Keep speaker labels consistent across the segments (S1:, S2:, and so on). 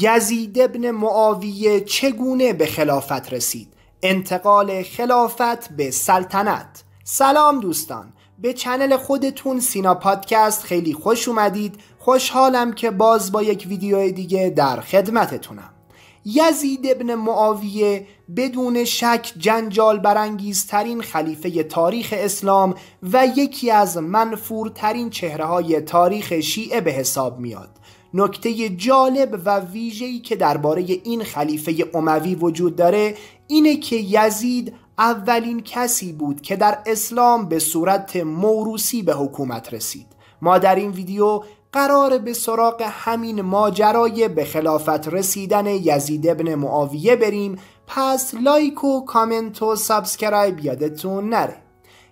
S1: یزید ابن معاویه چگونه به خلافت رسید انتقال خلافت به سلطنت سلام دوستان به چنل خودتون سینا پادکست خیلی خوش اومدید خوشحالم که باز با یک ویدیو دیگه در خدمتتونم یزید ابن معاویه بدون شک جنجال برانگیزترین خلیفه تاریخ اسلام و یکی از منفورترین چهره های تاریخ شیعه به حساب میاد نکته جالب و ویژه‌ای که درباره این خلیفه اموی وجود داره اینه که یزید اولین کسی بود که در اسلام به صورت موروسی به حکومت رسید ما در این ویدیو قرار به سراغ همین ماجرای به خلافت رسیدن یزید ابن معاویه بریم پس لایک و کامنت و سابسکرایب یادتون نره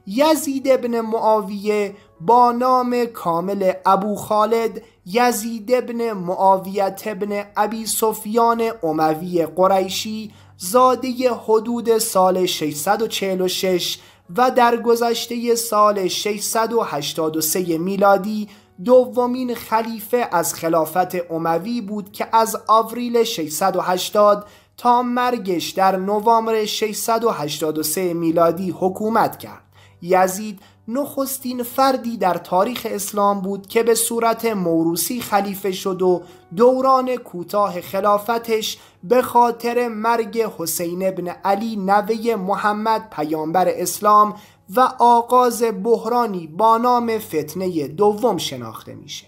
S1: یزید ابن معاویه با نام کامل ابو خالد یزید ابن معاویت ابن ابی سفیان اموی قریشی زاده حدود سال 646 و در گذشته سال 683 میلادی دومین خلیفه از خلافت عموی بود که از آوریل 680 تا مرگش در نوامبر 683 میلادی حکومت کرد. یزید نخستین فردی در تاریخ اسلام بود که به صورت موروسی خلیفه شد و دوران کوتاه خلافتش به خاطر مرگ حسین ابن علی نوه محمد پیامبر اسلام و آغاز بحرانی با نام فتنه دوم شناخته میشه.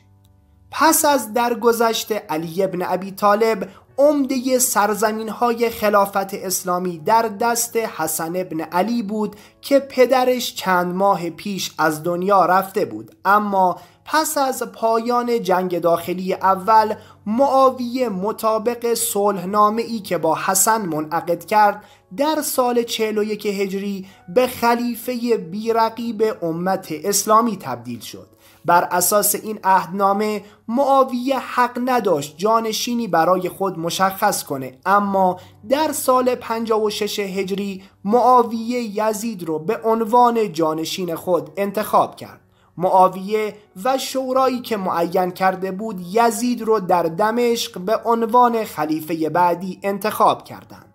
S1: پس از درگذشت علی ابن ابی طالب عمده سرزمین های خلافت اسلامی در دست حسن ابن علی بود که پدرش چند ماه پیش از دنیا رفته بود اما پس از پایان جنگ داخلی اول معاویه مطابق صلحنامه ای که با حسن منعقد کرد در سال 41 هجری به خلیفه بیرقیب امت اسلامی تبدیل شد بر اساس این عهدنامه معاویه حق نداشت جانشینی برای خود مشخص کنه اما در سال 56 هجری معاویه یزید رو به عنوان جانشین خود انتخاب کرد معاویه و شورایی که معین کرده بود یزید رو در دمشق به عنوان خلیفه بعدی انتخاب کردند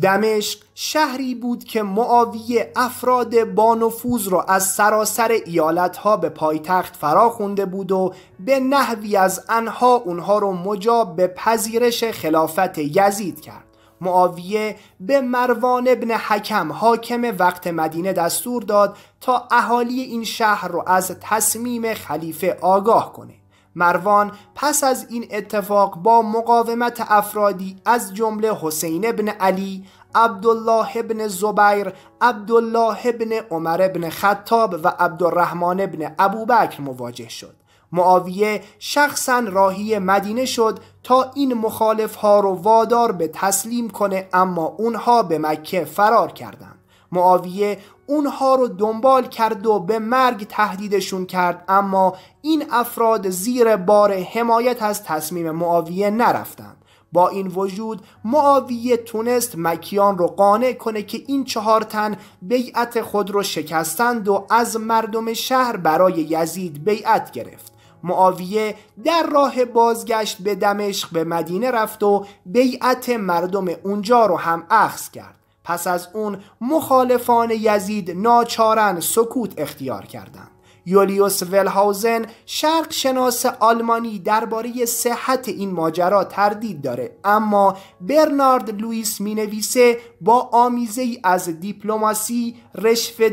S1: دمشق شهری بود که معاویه افراد با نفوذ را از سراسر ایالتها به پایتخت فراخونده بود و به نحوی از انها اونها رو مجاب به پذیرش خلافت یزید کرد معاویه به مروان ابن حکم حاکم وقت مدینه دستور داد تا اهالی این شهر را از تصمیم خلیفه آگاه کنه مروان پس از این اتفاق با مقاومت افرادی از جمله حسین ابن علی، عبدالله ابن زبیر، عبدالله ابن عمر ابن خطاب و عبدالرحمن ابن ابوبکر مواجه شد. معاویه شخصا راهی مدینه شد تا این مخالف ها رو وادار به تسلیم کنه اما اونها به مکه فرار کردند. معاویه اونها رو دنبال کرد و به مرگ تهدیدشون کرد اما این افراد زیر بار حمایت از تصمیم معاویه نرفتند با این وجود معاویه تونست مکیان رو قانع کنه که این چهار تن بیعت خود رو شکستند و از مردم شهر برای یزید بیعت گرفت معاویه در راه بازگشت به دمشق به مدینه رفت و بیعت مردم اونجا رو هم اخذ کرد پس از اون مخالفان یزید ناچارن سکوت اختیار کردند. یولیوس ولهاوزن شرق شناس آلمانی درباره صحت این ماجرا تردید داره اما برنارد لوئیس مینویسه با آمیزه ای از دیپلماسی،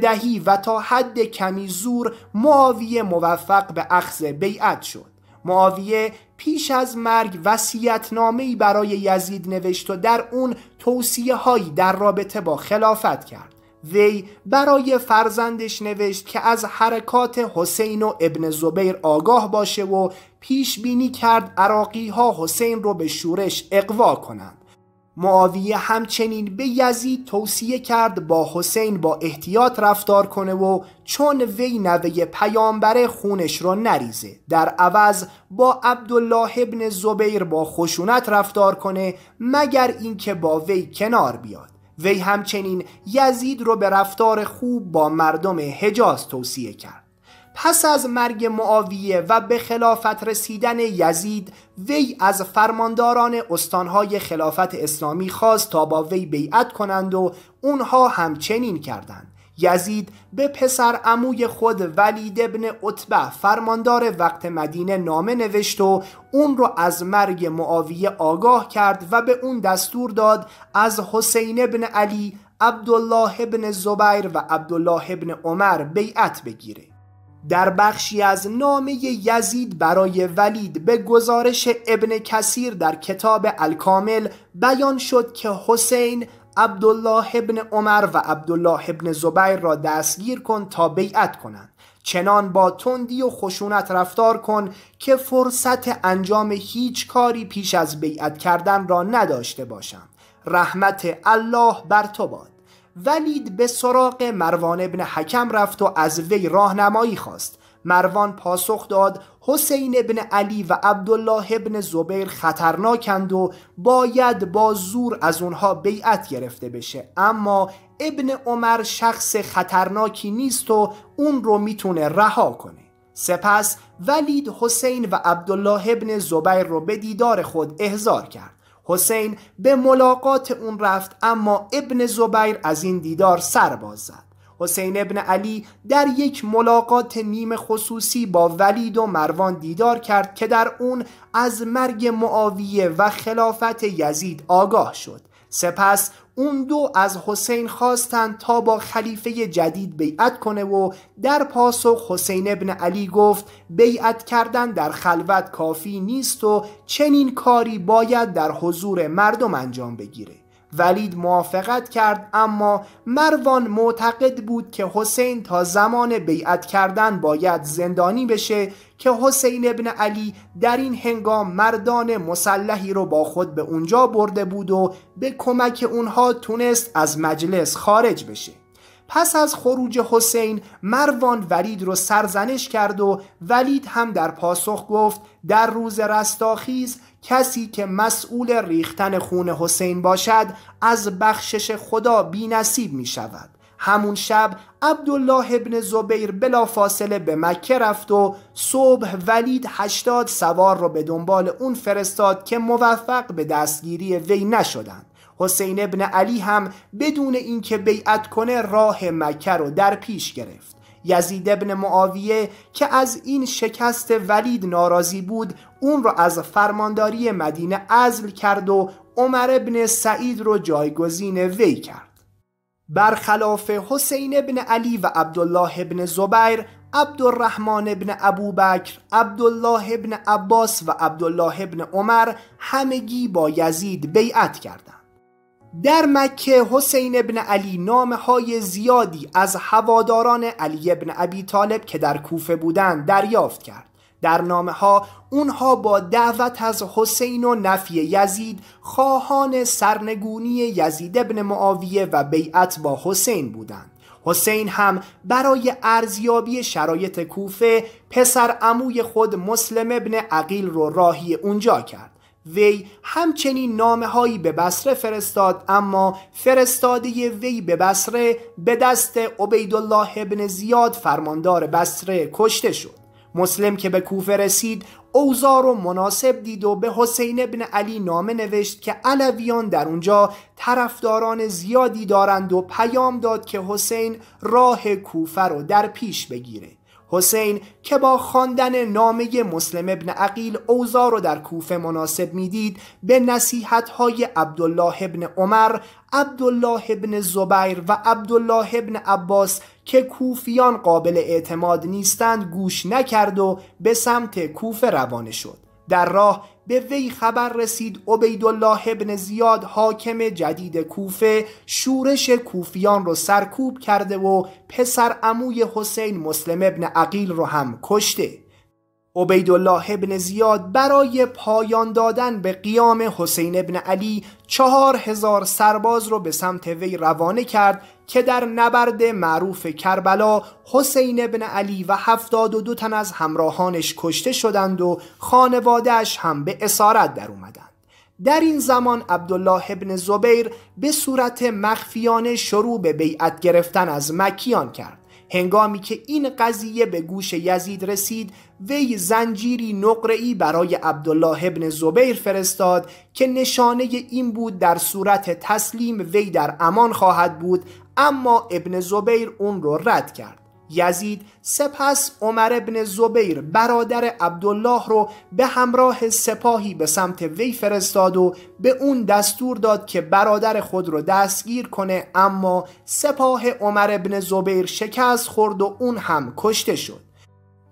S1: دهی و تا حد کمی زور معاویه موفق به اخذ بیعت شد. معاویه پیش از مرگ ای برای یزید نوشت و در اون توصیه هایی در رابطه با خلافت کرد وی برای فرزندش نوشت که از حرکات حسین و ابن زبیر آگاه باشه و پیش بینی کرد عراقی ها حسین رو به شورش اقوا کنند معاویه همچنین به یزید توصیه کرد با حسین با احتیاط رفتار کنه و چون وی نوه پیامبر خونش را نریزه در عوض با عبدالله ابن زبیر با خشونت رفتار کنه مگر اینکه با وی کنار بیاد وی همچنین یزید رو به رفتار خوب با مردم حجاز توصیه کرد پس از مرگ معاویه و به خلافت رسیدن یزید وی از فرمانداران استانهای خلافت اسلامی خواست تا با وی بیعت کنند و اونها همچنین کردند یزید به پسر عموی خود ولید ابن عتبه فرماندار وقت مدینه نامه نوشت و اون رو از مرگ معاویه آگاه کرد و به اون دستور داد از حسین ابن علی، عبدالله ابن زبیر و عبدالله ابن عمر بیعت بگیره در بخشی از نامه یزید برای ولید به گزارش ابن کثیر در کتاب الکامل بیان شد که حسین عبدالله ابن عمر و عبدالله ابن زبیر را دستگیر کن تا بیعت کنند چنان با تندی و خشونت رفتار کن که فرصت انجام هیچ کاری پیش از بیعت کردن را نداشته باشم رحمت الله بر تو باد ولید به سراغ مروان ابن حکم رفت و از وی راهنمایی خواست مروان پاسخ داد حسین ابن علی و عبدالله ابن زبیر خطرناکند و باید با زور از اونها بیعت گرفته بشه اما ابن عمر شخص خطرناکی نیست و اون رو میتونه رها کنه سپس ولید حسین و عبدالله ابن زبیر رو به دیدار خود احضار کرد حسین به ملاقات اون رفت اما ابن زبیر از این دیدار سر باز زد حسین ابن علی در یک ملاقات نیم خصوصی با ولید و مروان دیدار کرد که در اون از مرگ معاویه و خلافت یزید آگاه شد سپس اون دو از حسین خواستند تا با خلیفه جدید بیعت کنه و در پاسخ حسین ابن علی گفت بیعت کردن در خلوت کافی نیست و چنین کاری باید در حضور مردم انجام بگیره ولید موافقت کرد اما مروان معتقد بود که حسین تا زمان بیعت کردن باید زندانی بشه که حسین ابن علی در این هنگام مردان مسلحی رو با خود به اونجا برده بود و به کمک اونها تونست از مجلس خارج بشه پس از خروج حسین مروان ولید رو سرزنش کرد و ولید هم در پاسخ گفت در روز رستاخیز کسی که مسئول ریختن خون حسین باشد از بخشش خدا بی نصیب می شود همون شب عبدالله ابن زبیر بلا فاصله به مکه رفت و صبح ولید هشتاد سوار را به دنبال اون فرستاد که موفق به دستگیری وی نشدند. حسین ابن علی هم بدون اینکه بیعت کنه راه مکه رو در پیش گرفت. یزید ابن معاویه که از این شکست ولید ناراضی بود اون را از فرمانداری مدینه عزل کرد و عمر ابن سعید رو جایگزین وی کرد برخلاف حسین ابن علی و عبدالله ابن زبیر عبدالرحمن ابن ابوبکر، عبدالله ابن عباس و عبدالله ابن عمر همگی با یزید بیعت کردند. در مکه حسین ابن علی های زیادی از هواداران علی ابن ابی طالب که در کوفه بودند دریافت کرد در نامه ها اونها با دعوت از حسین و نفی یزید خواهان سرنگونی یزید ابن معاویه و بیعت با حسین بودند حسین هم برای ارزیابی شرایط کوفه پسر عموی خود مسلم ابن عقیل رو راهی اونجا کرد وی همچنین نامه هایی به بسره فرستاد اما فرستاده وی به بسره به دست عبیدالله ابن زیاد فرماندار بسره کشته شد مسلم که به کوفه رسید اوزار و مناسب دید و به حسین ابن علی نامه نوشت که علویان در اونجا طرفداران زیادی دارند و پیام داد که حسین راه کوفه رو در پیش بگیره حسین که با خواندن نامه مسلم ابن عقیل اوزا رو در کوفه مناسب میدید به نصیحت های عبدالله ابن عمر عبدالله ابن زبیر و عبدالله ابن عباس که کوفیان قابل اعتماد نیستند گوش نکرد و به سمت کوفه روانه شد در راه به وی خبر رسید عبیدالله ابن زیاد حاکم جدید کوفه شورش کوفیان رو سرکوب کرده و پسر عموی حسین مسلم ابن عقیل رو هم کشته عبیدالله ابن زیاد برای پایان دادن به قیام حسین ابن علی چهار هزار سرباز را به سمت وی روانه کرد که در نبرد معروف کربلا حسین ابن علی و هفتاد و دو تن از همراهانش کشته شدند و خانوادهش هم به اسارت در اومدند. در این زمان عبدالله ابن زبیر به صورت مخفیانه شروع به بیعت گرفتن از مکیان کرد هنگامی که این قضیه به گوش یزید رسید وی زنجیری نقره‌ای برای عبدالله ابن زبیر فرستاد که نشانه این بود در صورت تسلیم وی در امان خواهد بود اما ابن زبیر اون رو رد کرد یزید سپس عمر ابن زبیر برادر عبدالله رو به همراه سپاهی به سمت وی فرستاد و به اون دستور داد که برادر خود رو دستگیر کنه اما سپاه عمر ابن زبیر شکست خورد و اون هم کشته شد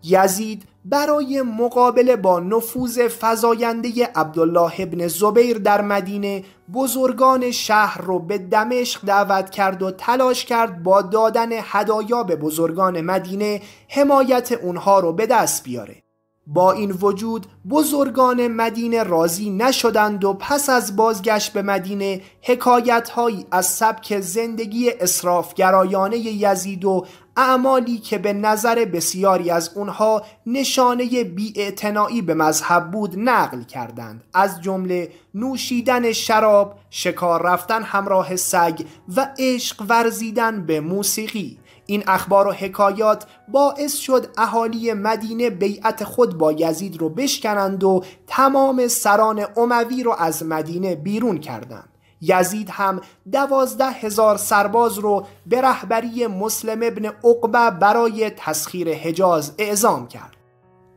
S1: یزید برای مقابله با نفوذ فزاینده عبدالله ابن زبیر در مدینه بزرگان شهر رو به دمشق دعوت کرد و تلاش کرد با دادن هدایا به بزرگان مدینه حمایت اونها رو به دست بیاره با این وجود بزرگان مدینه راضی نشدند و پس از بازگشت به مدینه حکایت از سبک زندگی اسرافگرایانه یزید و اعمالی که به نظر بسیاری از اونها نشانه بیاعتنایی به مذهب بود نقل کردند از جمله نوشیدن شراب، شکار رفتن همراه سگ و عشق ورزیدن به موسیقی این اخبار و حکایات باعث شد اهالی مدینه بیعت خود با یزید رو بشکنند و تمام سران عموی رو از مدینه بیرون کردند یزید هم دوازده هزار سرباز رو به رهبری مسلم ابن عقبه برای تسخیر حجاز اعزام کرد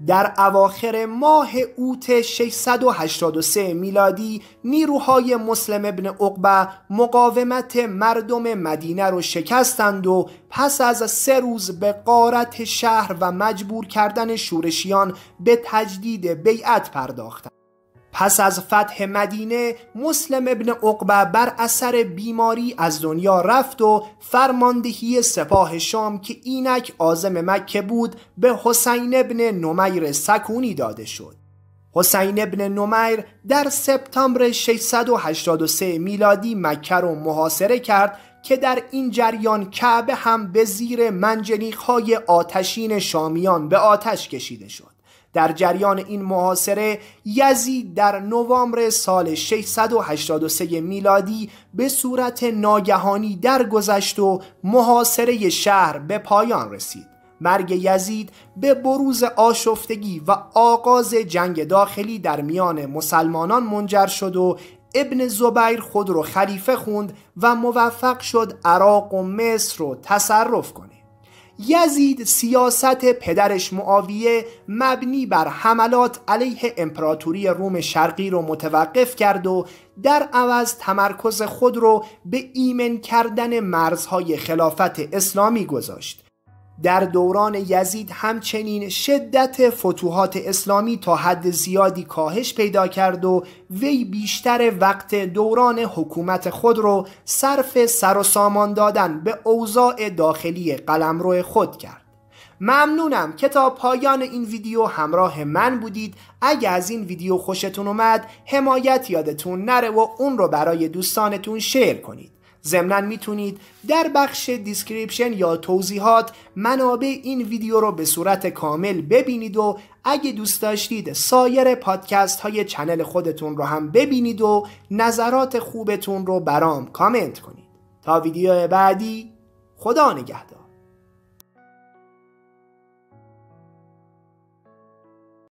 S1: در اواخر ماه اوت 683 میلادی نیروهای مسلم ابن عقبه مقاومت مردم مدینه رو شکستند و پس از سه روز به قارت شهر و مجبور کردن شورشیان به تجدید بیعت پرداختند پس از فتح مدینه مسلم ابن عقبه بر اثر بیماری از دنیا رفت و فرماندهی سپاه شام که اینک آزم مکه بود به حسین ابن نمیر سکونی داده شد حسین ابن نمیر در سپتامبر 683 میلادی مکه رو محاصره کرد که در این جریان کعبه هم به زیر منجنیق های آتشین شامیان به آتش کشیده شد در جریان این محاصره یزید در نوامبر سال 683 میلادی به صورت ناگهانی درگذشت و محاصره شهر به پایان رسید مرگ یزید به بروز آشفتگی و آغاز جنگ داخلی در میان مسلمانان منجر شد و ابن زبیر خود را خلیفه خوند و موفق شد عراق و مصر رو تصرف کنه یزید سیاست پدرش معاویه مبنی بر حملات علیه امپراتوری روم شرقی رو متوقف کرد و در عوض تمرکز خود رو به ایمن کردن مرزهای خلافت اسلامی گذاشت در دوران یزید همچنین شدت فتوحات اسلامی تا حد زیادی کاهش پیدا کرد و وی بیشتر وقت دوران حکومت خود رو صرف سر و سامان دادن به اوضاع داخلی قلمرو خود کرد. ممنونم که تا پایان این ویدیو همراه من بودید اگه از این ویدیو خوشتون اومد حمایت یادتون نره و اون رو برای دوستانتون شیر کنید ضمنا میتونید در بخش دیسکریپشن یا توضیحات منابع این ویدیو رو به صورت کامل ببینید و اگه دوست داشتید سایر پادکست های چنل خودتون رو هم ببینید و نظرات خوبتون رو برام کامنت کنید تا ویدیو بعدی خدا نگهدار